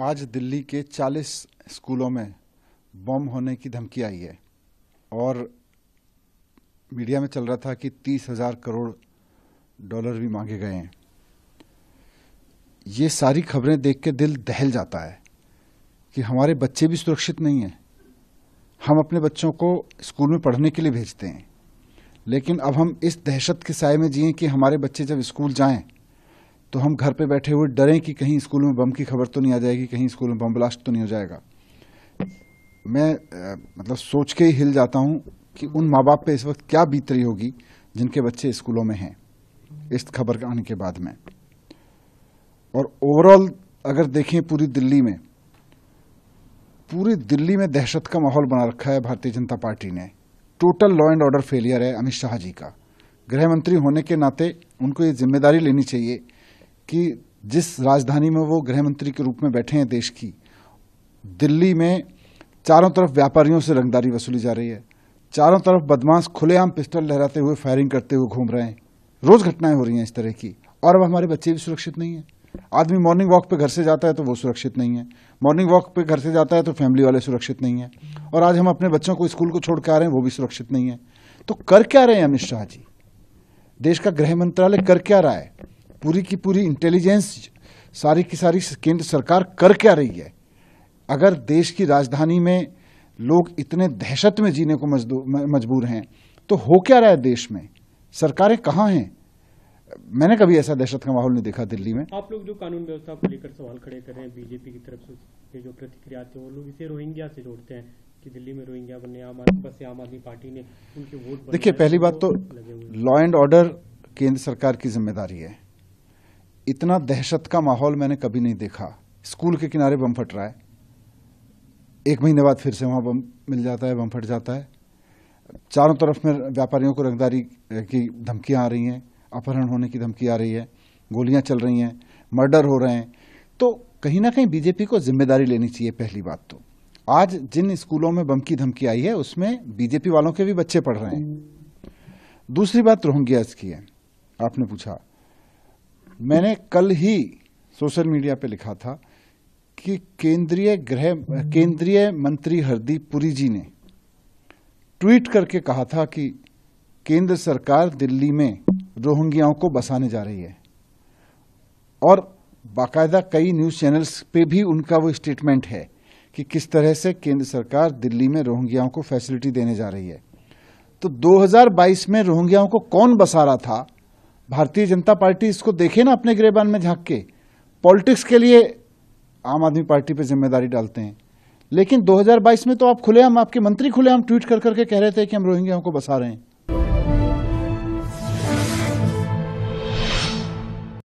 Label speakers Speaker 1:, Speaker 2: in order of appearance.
Speaker 1: आज दिल्ली के 40 स्कूलों में बम होने की धमकी आई है और मीडिया में चल रहा था कि तीस हजार करोड़ डॉलर भी मांगे गए हैं ये सारी खबरें देख के दिल दहल जाता है कि हमारे बच्चे भी सुरक्षित नहीं हैं हम अपने बच्चों को स्कूल में पढ़ने के लिए भेजते हैं लेकिन अब हम इस दहशत के साय में जिए कि हमारे बच्चे जब स्कूल जाएं तो हम घर पे बैठे हुए डरें कि कहीं स्कूल में बम की खबर तो नहीं आ जाएगी कहीं स्कूल में बम ब्लास्ट तो नहीं हो जाएगा मैं आ, मतलब सोच के ही हिल जाता हूँ कि उन माँ बाप पे इस वक्त क्या बीत रही होगी जिनके बच्चे स्कूलों में हैं इस खबर आने के बाद में और ओवरऑल अगर देखें पूरी दिल्ली में पूरी दिल्ली में दहशत का माहौल बना रखा है भारतीय जनता पार्टी ने total law and order failure है अमित शाह जी का गृहमंत्री होने के नाते उनको ये जिम्मेदारी लेनी चाहिए कि जिस राजधानी में वो गृह मंत्री के रूप में बैठे हैं देश की दिल्ली में चारों तरफ व्यापारियों से रंगदारी वसूली जा रही है चारों तरफ बदमाश खुलेआम पिस्टल लहराते हुए फायरिंग करते हुए घूम रहे हैं रोज घटनाएं हो रही हैं इस तरह की और अब हमारे बच्चे भी सुरक्षित नहीं है आदमी मॉर्निंग वॉक पे घर से जाता है तो वो सुरक्षित नहीं है मॉर्निंग वॉक पे घर से जाता है तो फैमिली वाले सुरक्षित नहीं है और आज हम अपने बच्चों को स्कूल को छोड़ के आ रहे हैं वो भी सुरक्षित नहीं है तो कर क्या रहे हैं अमित शाह जी देश का गृह मंत्रालय कर क्या रहा है पूरी की पूरी इंटेलिजेंस सारी की सारी केंद्र सरकार कर क्या रही है अगर देश की राजधानी में लोग इतने दहशत में जीने को मजबूर हैं तो हो क्या रहा है देश में सरकारें कहाँ हैं मैंने कभी ऐसा दहशत का माहौल नहीं देखा दिल्ली में आप लोग जो कानून व्यवस्था को लेकर सवाल खड़े कर रहे हैं बीजेपी की तरफ से जो प्रतिक्रिया आती है वो लोग इसे रोहिंग्या से जोड़ते हैं कि दिल्ली में रोहिंग्या बनने आम आदमी बसे आम आदमी पार्टी ने उनके वोट देखिए पहली बात तो लॉ एंड ऑर्डर केंद्र सरकार की जिम्मेदारी है इतना दहशत का माहौल मैंने कभी नहीं देखा स्कूल के किनारे बम फट रहा है एक महीने बाद फिर से वहाँ बम मिल जाता है बम फट जाता है चारों तरफ में व्यापारियों को रंगदारी की धमकियाँ आ रही हैं अपहरण होने की धमकी आ रही है गोलियाँ चल रही हैं मर्डर हो रहे हैं तो कहीं ना कहीं बीजेपी को जिम्मेदारी लेनी चाहिए पहली बात तो आज जिन स्कूलों में बम की धमकी आई है उसमें बीजेपी वालों के भी बच्चे पढ़ रहे हैं दूसरी बात रोहिंग्यास की है आपने पूछा मैंने कल ही सोशल मीडिया पे लिखा था कि केंद्रीय गृह केंद्रीय मंत्री हरदीप पुरी जी ने ट्वीट करके कहा था कि केंद्र सरकार दिल्ली में रोहिंग्याओं को बसाने जा रही है और बाकायदा कई न्यूज़ चैनल्स पे भी उनका वो स्टेटमेंट है कि किस तरह से केंद्र सरकार दिल्ली में रोहिंग्याओं को फैसिलिटी देने जा रही है तो 2022 में रोहिंग्याओं को कौन बसा रहा था भारतीय जनता पार्टी इसको देखे ना अपने गिरेबान में झांक के पॉलिटिक्स के लिए आम आदमी पार्टी पे जिम्मेदारी डालते हैं लेकिन 2022 में तो आप खुलेआम आपके मंत्री खुलेआम ट्वीट कर करके कह रहे थे कि हम रोहिंग्याओं को बसा रहे हैं